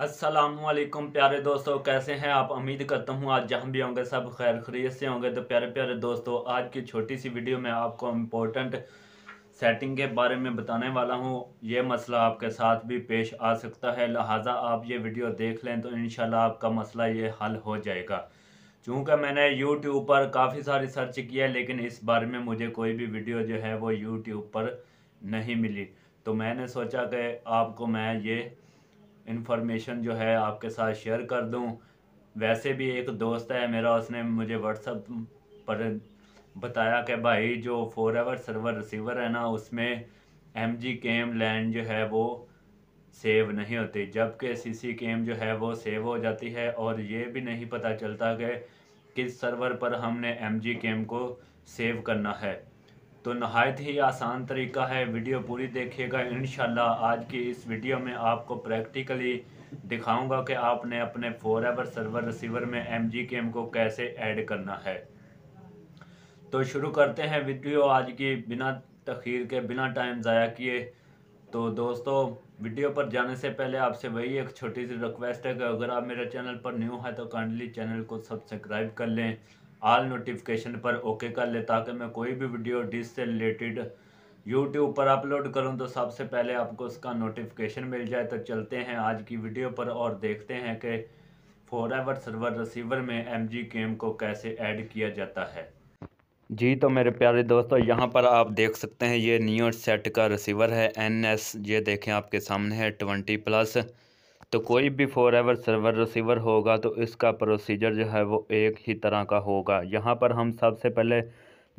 असलम प्यारे दोस्तों कैसे हैं आप उम्मीद करता हूँ आज जहाँ भी होंगे सब खैर खरीत से होंगे तो प्यारे प्यारे दोस्तों आज की छोटी सी वीडियो में आपको इम्पोर्टेंट सेटिंग के बारे में बताने वाला हूँ ये मसला आपके साथ भी पेश आ सकता है लिहाजा आप ये वीडियो देख लें तो इन आपका मसला ये हल हो जाएगा चूँकि मैंने यूट्यूब पर काफ़ी सारी सर्च किया लेकिन इस बारे में मुझे कोई भी वीडियो जो है वो यूट्यूब पर नहीं मिली तो मैंने सोचा कि आपको मैं ये इन्फॉर्मेशन जो है आपके साथ शेयर कर दूँ वैसे भी एक दोस्त है मेरा उसने मुझे व्हाट्सअप पर बताया कि भाई जो फोर एवर सर्वर रिसीवर है ना उसमें एम जी केम लैंड जो है वो सेव नहीं होती जबकि सी सी केम जो है वो सेव हो जाती है और ये भी नहीं पता चलता कि किस सर्वर पर हमने एम जी केम को सेव करना है तो नहायत ही आसान तरीका है वीडियो पूरी देखिएगा इन आज की इस वीडियो में आपको प्रैक्टिकली दिखाऊंगा कि आपने अपने फोर एवर सर्वर रिसीवर में एम जी के एम को कैसे ऐड करना है तो शुरू करते हैं वीडियो आज की बिना तखीर के बिना टाइम ज़ाया किए तो दोस्तों वीडियो पर जाने से पहले आपसे वही एक छोटी सी रिक्वेस्ट है कि अगर आप मेरे चैनल पर न्यू है तो काइंडली चैनल को सब्सक्राइब कर लें आल नोटिफिकेशन पर ओके कर ले ताकि मैं कोई भी वीडियो डिश से रिलेटेड यूट्यूब पर अपलोड करूं तो सबसे पहले आपको उसका नोटिफिकेशन मिल जाए तो चलते हैं आज की वीडियो पर और देखते हैं कि फोर एवर सर्वर रिसीवर में एम जी गेम को कैसे ऐड किया जाता है जी तो मेरे प्यारे दोस्तों यहाँ पर आप देख सकते हैं ये न्यू सेट का रिसीवर है एन एस ये देखें आपके सामने है ट्वेंटी प्लस तो कोई भी फोर एवर सर्वर रिसीवर होगा तो इसका प्रोसीजर जो है वो एक ही तरह का होगा यहाँ पर हम सबसे पहले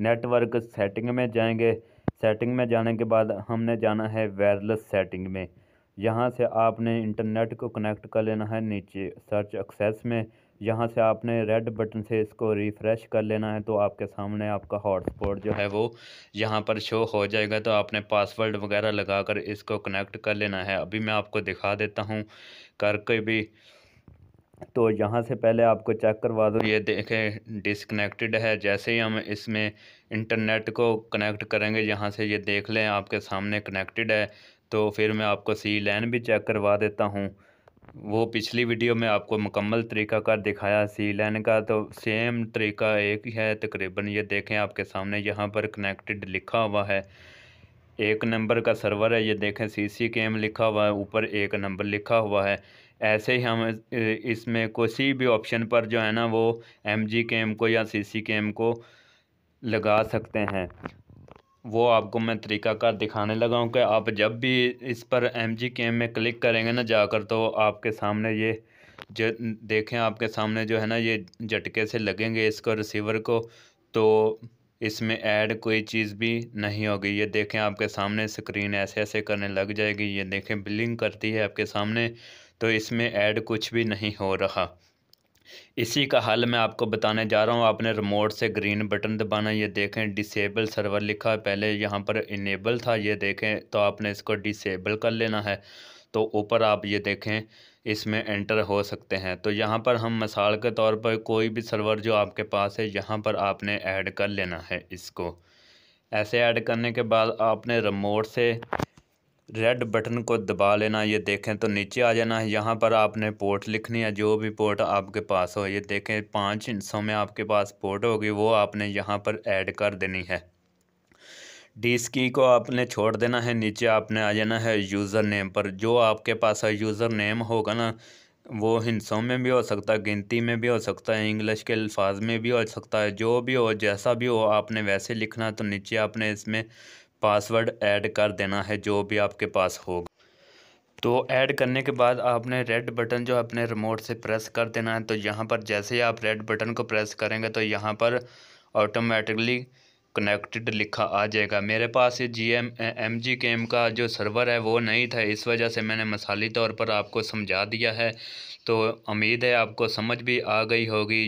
नेटवर्क सेटिंग में जाएंगे सेटिंग में जाने के बाद हमने जाना है वायरलेस सेटिंग में यहाँ से आपने इंटरनेट को कनेक्ट कर लेना है नीचे सर्च एक्सेस में यहाँ से आपने रेड बटन से इसको रिफ़्रेश कर लेना है तो आपके सामने आपका हॉटस्पॉट जो है वो यहाँ पर शो हो जाएगा तो आपने पासवर्ड वगैरह लगा कर इसको कनेक्ट कर लेना है अभी मैं आपको दिखा देता हूँ करके भी तो यहाँ से पहले आपको चेक करवा दो ये देखें डिसकनेक्टेड है जैसे ही हम इसमें इंटरनेट को कनेक्ट करेंगे यहाँ से ये देख लें आपके सामने कनेक्टेड है तो फिर मैं आपको सी लैन भी चेक करवा देता हूँ वो पिछली वीडियो में आपको मुकम्मल तरीकाकार दिखाया सी लाइन का तो सेम तरीका एक ही है तकरीबन ये देखें आपके सामने यहाँ पर कनेक्टेड लिखा हुआ है एक नंबर का सर्वर है ये देखें सी सी के एम लिखा हुआ है ऊपर एक नंबर लिखा हुआ है ऐसे ही हम इसमें किसी भी ऑप्शन पर जो है ना वो एम जी के एम को या सी सी के एम को लगा सकते हैं वो आपको मैं तरीकाकार दिखाने लगा हूँ कि आप जब भी इस पर एम जी के एम में क्लिक करेंगे ना जाकर तो आपके सामने ये ज देखें आपके सामने जो है ना ये झटके से लगेंगे इसको रिसीवर को तो इसमें ऐड कोई चीज़ भी नहीं होगी ये देखें आपके सामने स्क्रीन ऐसे ऐसे करने लग जाएगी ये देखें बिलिंग करती है आपके सामने तो इसमें ऐड कुछ भी नहीं हो रहा इसी का हल मैं आपको बताने जा रहा हूँ आपने रिमोट से ग्रीन बटन दबाना ये देखें डिसेबल सर्वर लिखा है पहले यहाँ पर इनेबल था ये देखें तो आपने इसको डिसेबल कर लेना है तो ऊपर आप ये देखें इसमें एंटर हो सकते हैं तो यहाँ पर हम मिसाल के तौर पर कोई भी सर्वर जो आपके पास है यहाँ पर आपने ऐड कर लेना है इसको ऐसे ऐड करने के बाद आपने रिमोट से रेड बटन को दबा लेना ये देखें तो नीचे आ जाना है यहाँ पर आपने पोर्ट लिखनी है जो भी पोर्ट आपके पास हो ये देखें पाँच हिस्सों में आपके पास पोर्ट होगी वो आपने यहाँ पर ऐड कर देनी है डिस की को आपने छोड़ देना है नीचे आपने आ जाना है यूज़र नेम पर जो आपके पास यूज़र नेम होगा ना वो हिंसों में भी हो सकता है गिनती में भी हो सकता है इंग्लिश के अल्फाज में भी हो सकता है जो भी हो जैसा भी हो आपने वैसे लिखना तो नीचे आपने इसमें पासवर्ड ऐड कर देना है जो भी आपके पास होगा तो ऐड करने के बाद आपने रेड बटन जो अपने रिमोट से प्रेस कर देना है तो यहाँ पर जैसे ही आप रेड बटन को प्रेस करेंगे तो यहाँ पर ऑटोमेटिकली कनेक्टेड लिखा आ जाएगा मेरे पास ये जी एम एम जी के एम का जो सर्वर है वो नहीं था इस वजह से मैंने मसाली तौर पर आपको समझा दिया है तो उम्मीद है आपको समझ भी आ गई होगी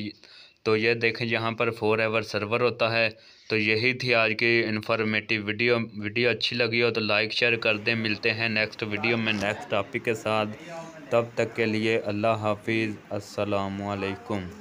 तो ये देखें यहाँ पर फोर एवर सर्वर होता है तो यही थी आज की इन्फॉर्मेटिव वीडियो वीडियो अच्छी लगी हो तो लाइक शेयर कर दें मिलते हैं नेक्स्ट वीडियो में नेक्स्ट टॉपिक के साथ तब तक के लिए अल्लाह हाफिज़ असलकम